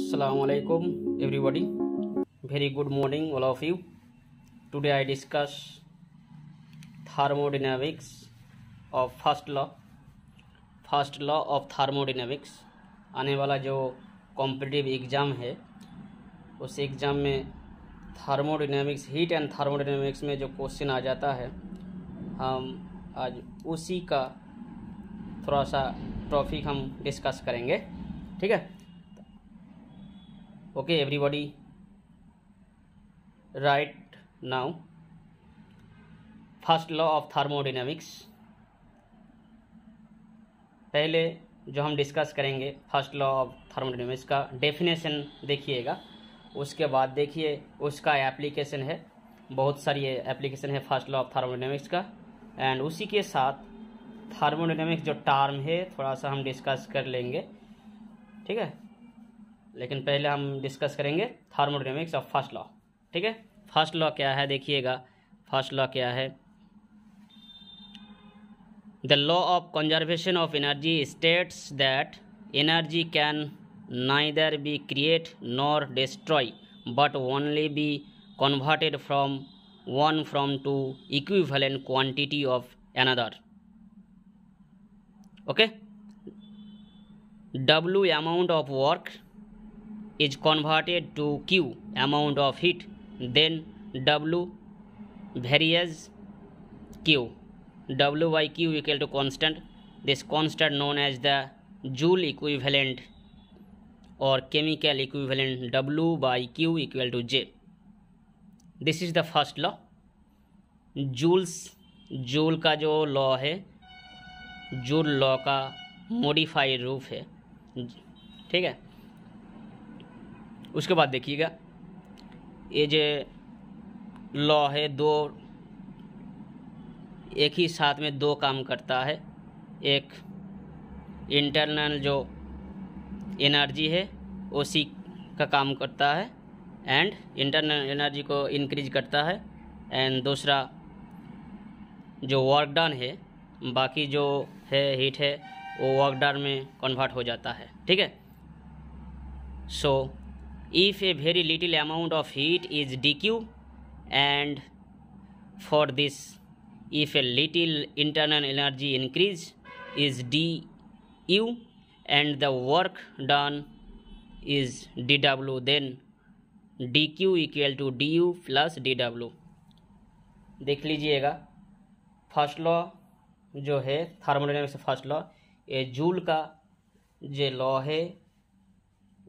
Assalamualaikum everybody very good morning all of you today I discuss thermodynamics of first law first law of thermodynamics आने वाला जो competitive exam है उस exam में thermodynamics heat and thermodynamics में जो question आ जाता है हम आज उसी का थोड़ा सा ट्रॉफिक हम डिस्कस करेंगे ठीक है okay everybody right now first law of thermodynamics पहले जो हम डिस्कस करेंगे फर्स्ट लॉ ऑफ थर्मोडाइनमिक्स का डेफिनेशन देखिएगा उसके बाद देखिए उसका एप्लीकेशन है बहुत सारी एप्लीकेशन है फर्स्ट लॉ ऑफ थर्मोडाइनमिक्स का एंड उसी के साथ थर्मोडाइनमिक्स जो टर्म है थोड़ा सा हम डिस्कस कर लेंगे ठीक है लेकिन पहले हम डिस्कस करेंगे थर्मोडाइनमिक्स ऑफ फर्स्ट लॉ ठीक है फर्स्ट लॉ क्या है देखिएगा फर्स्ट लॉ क्या है the law of conservation of energy states that energy can neither be create nor destroy but only be converted from one from to equivalent quantity of another okay w amount of work is converted to q amount of heat then w varies q w by q equal to constant this constant known as the joule equivalent or chemical equivalent w by q equal to j this is the first law Joule's Joule का जो law है Joule law का modified रूफ है ठीक है उसके बाद देखिएगा ये जो लॉ है दो एक ही साथ में दो काम करता है एक इंटरनल जो एनर्जी है उसी का काम करता है एंड इंटरनल एनर्जी को इंक्रीज करता है एंड दूसरा जो वर्क डन है बाकी जो है हीट है वो डन में कन्वर्ट हो जाता है ठीक है so if a very little amount of heat is D Q and for this if a little internal energy increase is D U and done is D W then D Q equal to D U plus D W देख लीजिएगा first law जो है thermodynamics first law ये Joule का जो law है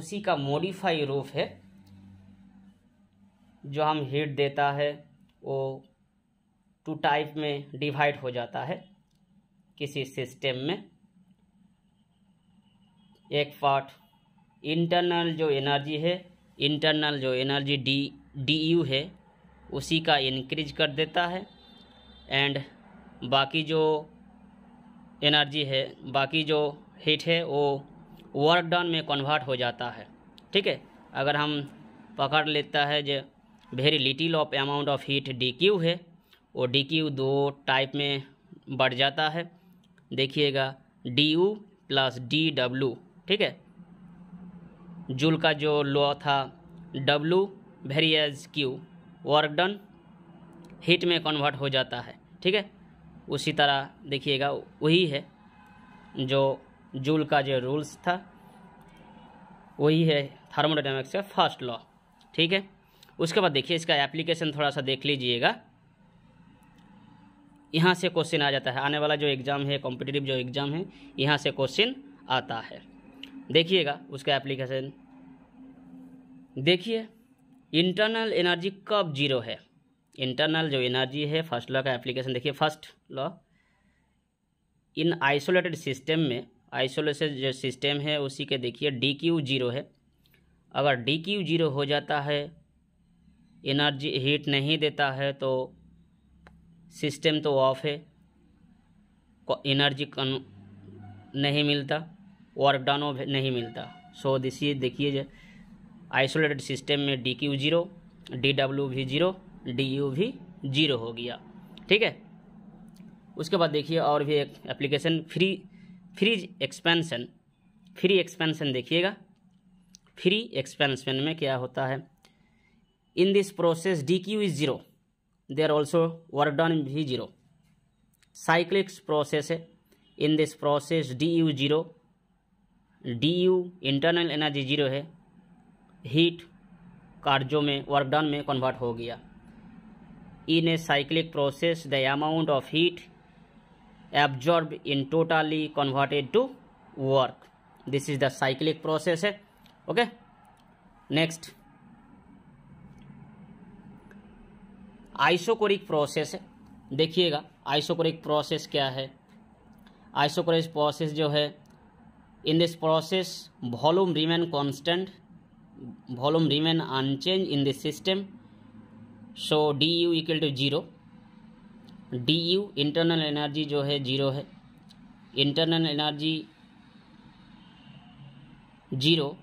उसी का मॉडिफाई रूप है जो हम हीट देता है वो टू टाइप में डिवाइड हो जाता है किसी सिस्टम में एक पार्ट इंटरनल जो एनर्जी है इंटरनल जो एनर्जी डी डी यू है उसी का इंक्रीज कर देता है एंड बाकी जो एनर्जी है बाकी जो हीट है वो वर्क डाउन में कन्वर्ट हो जाता है ठीक है अगर हम पकड़ लेता है जो very little of amount of heat D Q है वो डी क्यू दो टाइप में बढ़ जाता है देखिएगा D U plus D W ठीक है जूल का जो लॉ था W very as Q work done heat में कन्वर्ट हो जाता है ठीक है उसी तरह देखिएगा वही है जो जूल का जो रूल्स था वही है थर्मोडाइनमिक्स का फर्स्ट लॉ ठीक है उसके बाद देखिए इसका एप्लीकेशन थोड़ा सा देख लीजिएगा यहाँ से क्वेश्चन आ जाता है आने वाला जो एग्ज़ाम है कॉम्पिटिटिव जो एग्ज़ाम है यहाँ से क्वेश्चन आता है देखिएगा उसका एप्लीकेशन देखिए इंटरनल एनर्जी कब जीरो है इंटरनल जो एनर्जी है फर्स्ट लॉ का एप्लीकेशन देखिए first law in isolated system में आइसोलेटेड जो सिस्टम है उसी के देखिए डी क्यू जीरो है अगर डी क्यू जीरो हो जाता है एनर्जी हीट नहीं देता है तो सिस्टम तो ऑफ है एनर्जी नहीं मिलता वर्क डन नहीं मिलता सो दिस देखिए आइसोलेटेड सिस्टम में D Q zero D W भी जीरो डी यू भी जीरो हो गया ठीक है उसके बाद देखिए और भी एक application free freeze expansion free expansion देखिएगा फ्री एक्सपेंशन में क्या होता है in this process D Q is zero they are also work done भी जीरो साइक्लिक्स प्रोसेस है in this process D U zero D U internal energy zero है heat कार्जो में वर्क डन में कन्वर्ट हो गया in a cyclic process the amount of heat absorbed in totally converted to work this is the cyclic process okay next isochoric process देखिएगा isochoric process क्या है isochoric process जो है in this process volume remain constant volume remain unchange in this system so D U equal to zero D U internal energy जो है zero है internal energy zero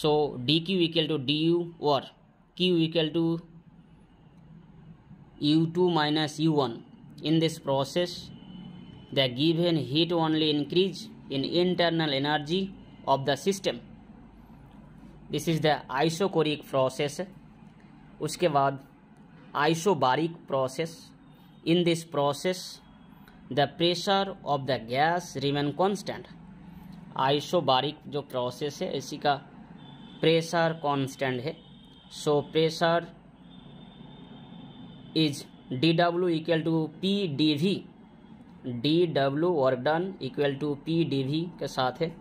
so D Q equal to D U और Q equal to U two minus U one in this process the given heat only increase in internal energy of the system this is the isochoric process उसके बाद isobaric process in this process the pressure of the gas remain constant isobaric जो process है इसी का pressure constant है so pressure is D W equal to P D V D W और done equal to P D V के साथ है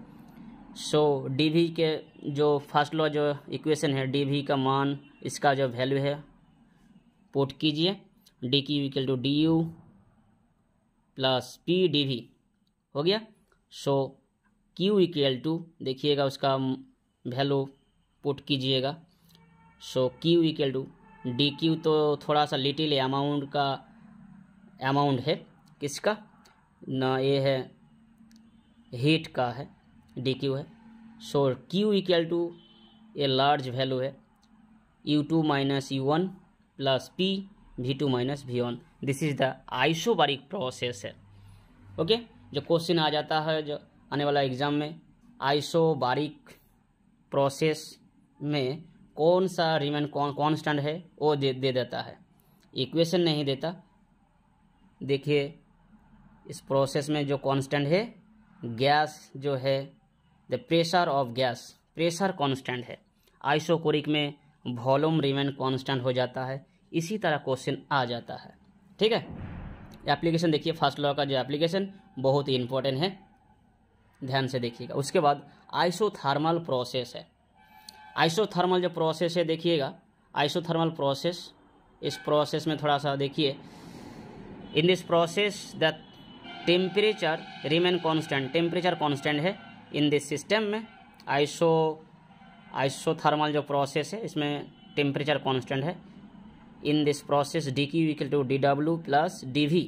so D V के जो फर्स्ट लॉ जो इक्वेशन है डी वी का मान इसका जो वैल्यू है पोट कीजिए D Q equal to D U plus P D V हो गया सो क्यू इक्वल टू देखिएगा उसका वैल्यू पुट कीजिएगा so Q equal to D Q तो थोड़ा सा लिटिल अमाउंट का अमाउंट है किसका ना ये है हीट का है डी क्यू है so Q equal to a large value है U two minus U one plus P V two minus V one this is the isobaric process है ओके जो क्वेश्चन आ जाता है जो आने वाला एग्जाम में आइसोबारिक प्रोसेस में कौन सा रिमेन कौन कॉन्स्टेंट है वो दे, दे देता है इक्वेशन नहीं देता देखिए इस प्रोसेस में जो कॉन्स्टेंट है गैस जो है the pressure of gas pressure constant है आइसोकोरिक में वॉल्यूम रिमेन कॉन्स्टेंट हो जाता है इसी तरह क्वेश्चन आ जाता है ठीक है एप्लीकेशन देखिए फर्स्ट लॉ का जो एप्लीकेशन बहुत ही इंपॉर्टेंट है ध्यान से देखिएगा उसके बाद आइसोथर्मल प्रोसेस है आइसोथर्मल जो प्रोसेस है देखिएगा आइसोथर्मल प्रोसेस इस प्रोसेस में थोड़ा सा देखिए in this process the temperature remain constant temperature constant है इन दिस सिस्टम में आइसो आइसोथर्मल जो प्रोसेस है इसमें टेम्परेचर कॉन्स्टेंट है in this process D Q equal to D W plus D V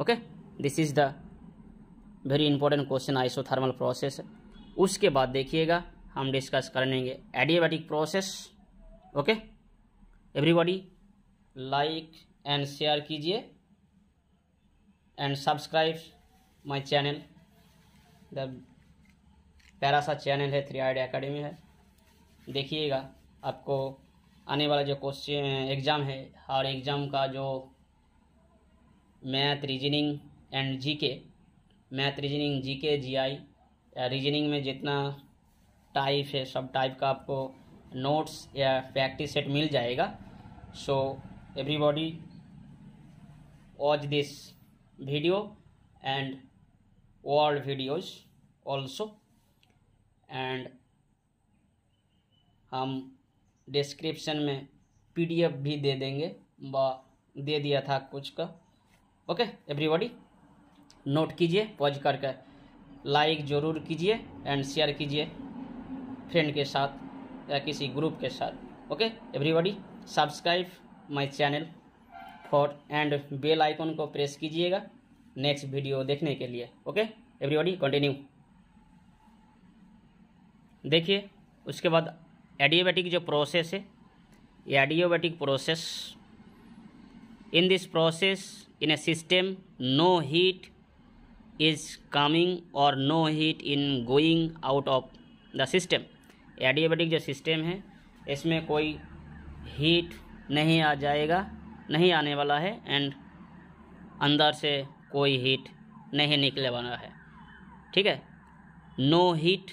okay this is the very important question isothermal process उसके बाद देखिएगा हम डिस्कस कर लेंगे adiabatic process okay everybody like and share कीजिए and subscribe my channel the पैरासा सा channel है थ्री आइडिया अकेडमी है देखिएगा आपको आने वाला जो क्वेश्चन एग्ज़ाम है और एग्ज़ाम का जो math reasoning and GK math reasoning GK GI reasoning में जितना टाइप है सब टाइप का आपको नोट्स या प्रैक्टिस सेट मिल जाएगा so everybody watch this video and world videos also and हम डिस्क्रिप्शन में पीडीएफ भी दे देंगे व दे दिया था कुछ का ओके एवरीबॉडी नोट कीजिए पॉज करके लाइक ज़रूर कीजिए एंड शेयर कीजिए फ्रेंड के साथ या किसी ग्रुप के साथ okay everybody subscribe my channel for and bell icon को प्रेस कीजिएगा नेक्स्ट वीडियो देखने के लिए ओके एवरीबॉडी कंटिन्यू देखिए उसके बाद एडियोबैटिक जो प्रोसेस है adiabatic process in this process in a system no heat is coming और no heat in going out of the system adiabatic जो सिस्टम है इसमें कोई हीट नहीं आ जाएगा नहीं आने वाला है एंड अंदर से कोई हीट नहीं निकले वाला है ठीक है no heat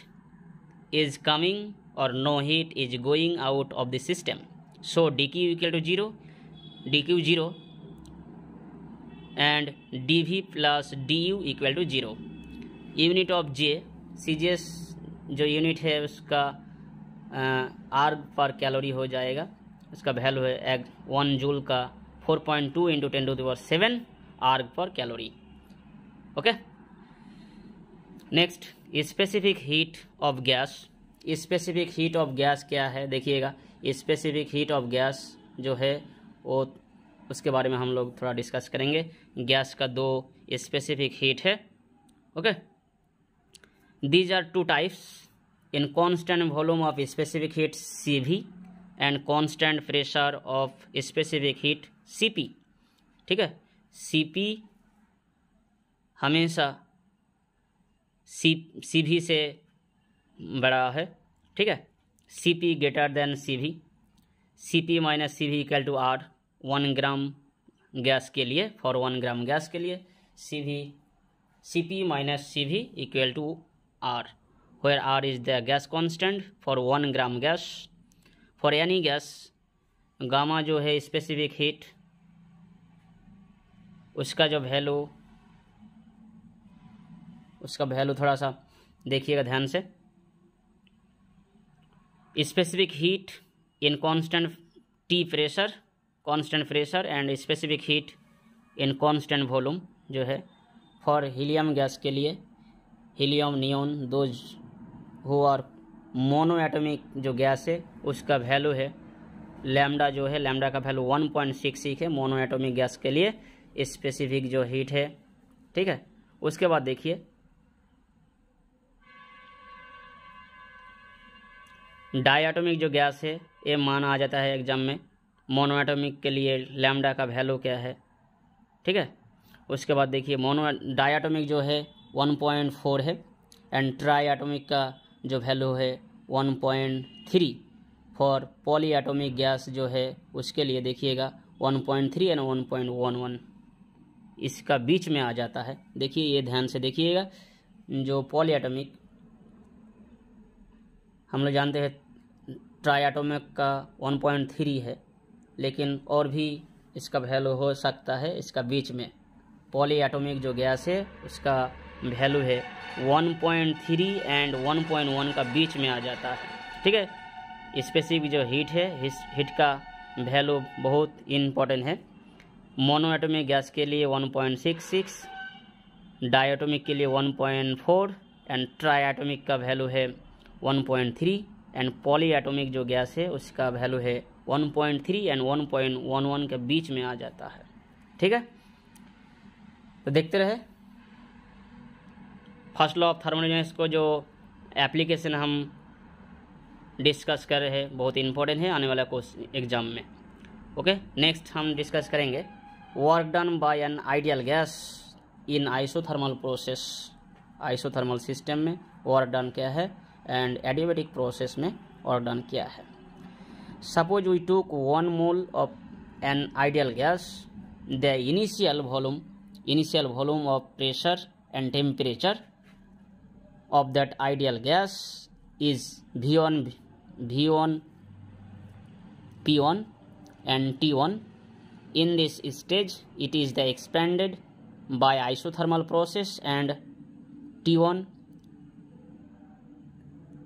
is coming or no heat is going out of the system. So dq equal to 0, dq 0 and dv plus du equal to 0. Unit of J, CGS जो यूनिट है उसका आर्ग पर कैलोरी हो जाएगा उसका वैल्यू है egg one joule का 4.2 point two into ten to the power seven erg पर calorie okay next specific heat of gas specific heat of gas क्या है देखिएगा स्पेसिफिक हीट ऑफ गैस जो है वो उसके बारे में हम लोग थोड़ा डिस्कस करेंगे गैस का दो स्पेसिफिक हीट है okay these are two types in constant volume of specific heat C भी and constant pressure of specific heat C P ठीक है सी पी हमेशा सी सी भी से बड़ा है ठीक है C P greater than C V C P minus C V equal to R one gram gas के लिए फॉर वन ग्राम गैस के लिए C V C P minus C V equal to R where R is the gas constant for one gram gas for any gas gamma जो है specific heat उसका जो value उसका value थोड़ा सा देखिएगा ध्यान से specific heat in constant T pressure constant pressure and specific heat in constant volume जो है फॉर हीलियम गैस के लिए helium neon those who are monoatomic जो गैस है उसका वैल्यू है लैम्डा जो है लैम्डा का वैल्यू वन पॉइंट सिक्स एक है मोनो एटोमिक गैस के लिए स्पेसिफिक जो हीट है ठीक है उसके बाद देखिए डायाटोमिक जो गैस है ये माना आ जाता है एग्जाम में मोनोएटोमिक के लिए लैमडा का वैल्यू क्या है ठीक है उसके बाद देखिए मोनो डायाटोमिक जो है 1.4 है एंड ट्राईआटोमिक का जो वैल्यू है 1.3 फॉर पॉलीएटॉमिक गैस जो है उसके लिए देखिएगा 1.3 एंड 1.11 इसका बीच में आ जाता है देखिए ये ध्यान से देखिएगा जो पॉलीएटॉमिक हम लोग जानते हैं ट्रायाटोमिक का वन पॉइंट थ्री है लेकिन और भी इसका वैल्यू हो सकता है इसका बीच में पॉली एटोमिक जो गैस है उसका वैल्यू है 1.3 एंड 1.1 का बीच में आ जाता है ठीक है स्पेसिफिक जो हीट है हीट का वैल्यू बहुत इम्पोर्टेंट है मोनोएटोमिक गैस के लिए 1.66 डायटोमिक के लिए 1.4 एंड ट्राई का वैल्यू है 1.3 एंड पॉली एटोमिक जो गैस है उसका वैल्यू है 1.3 एंड 1.11 के बीच में आ जाता है ठीक है तो देखते रहे फर्स्ट लॉ ऑफ थर्मोडाइनमिक्स को जो एप्लीकेशन हम डिस्कस कर रहे हैं बहुत इंपॉर्टेंट है आने वाला क्वेश्चन एग्जाम में ओके नेक्स्ट हम डिस्कस करेंगे work done by an ideal gas in isothermal process isothermal system में वर्क डन क्या है एंड एडिबेटिक प्रोसेस में ऑर्डन किया है suppose we took one mole of an ideal gas the initial volume initial volume of pressure and temperature of that ideal gas is V on V on P on and T on in this stage it is the expanded by isothermal process and T on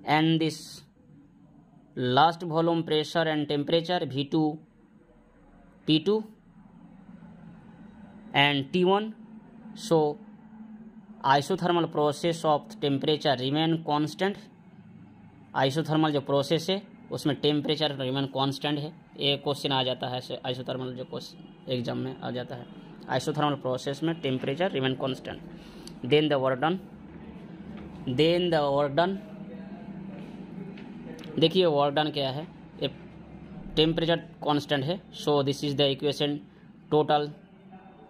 and this last volume pressure and temperature V two P two and T one so isothermal process of temperature remain constant isothermal जो process है उसमें temperature remain constant है ये question आ जाता है isothermal जो question exam में आ जाता है आइसोथर्मल प्रोसेस में temperature remain constant then the work done then the work done देखिए वर्क डन क्या है ए टेम्परेचर कांस्टेंट है so this is the equation total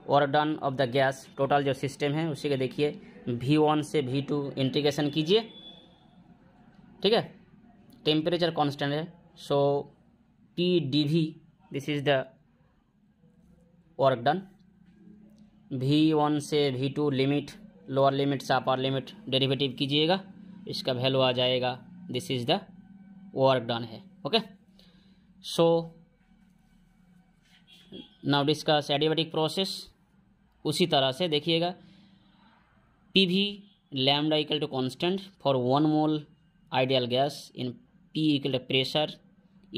work done of the gas total जो सिस्टम है उसी के देखिए वी वन से वी टू इंटीग्रेशन कीजिए ठीक है टेम्परेचर कॉन्स्टेंट है so T D V this is the work done V one से V two limit lower limit से अपर लिमिट डेरिवेटिव कीजिएगा इसका वैल्यू आ जाएगा this is the work done है okay so now discuss adiabatic process उसी तरह से देखिएगा P V lambda equal to constant for one mole ideal gas in P equal to pressure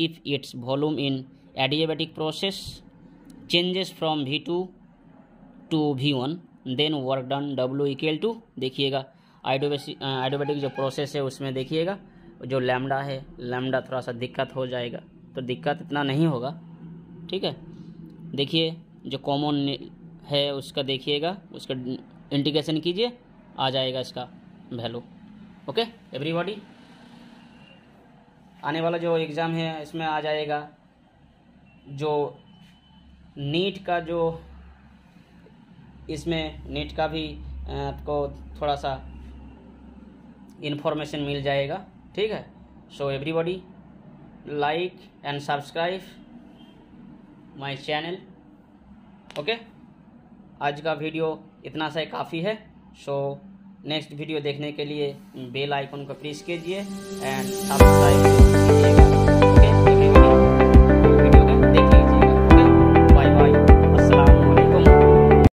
if its volume in adiabatic process changes from V two to V one then work done W equal to देखिएगा adiabatic uh, जो process है उसमें देखिएगा जो lambda है lambda थोड़ा सा दिक्कत हो जाएगा तो दिक्कत इतना नहीं होगा ठीक है देखिए जो कॉमन है उसका देखिएगा उसका इंटीग्रेशन कीजिए आ जाएगा इसका वैल्यू ओके एवरीबॉडी आने वाला जो एग्ज़ाम है इसमें आ जाएगा जो नीट का जो इसमें नीट का भी आपको थोड़ा सा इन्फॉर्मेशन मिल जाएगा ठीक है सो everybody like and subscribe my channel okay आज का वीडियो इतना सा काफ़ी है सो नेक्स्ट वीडियो देखने के लिए बेल आइकन को प्रेस कीजिए एंड सब्सक्राइब कीजिएगा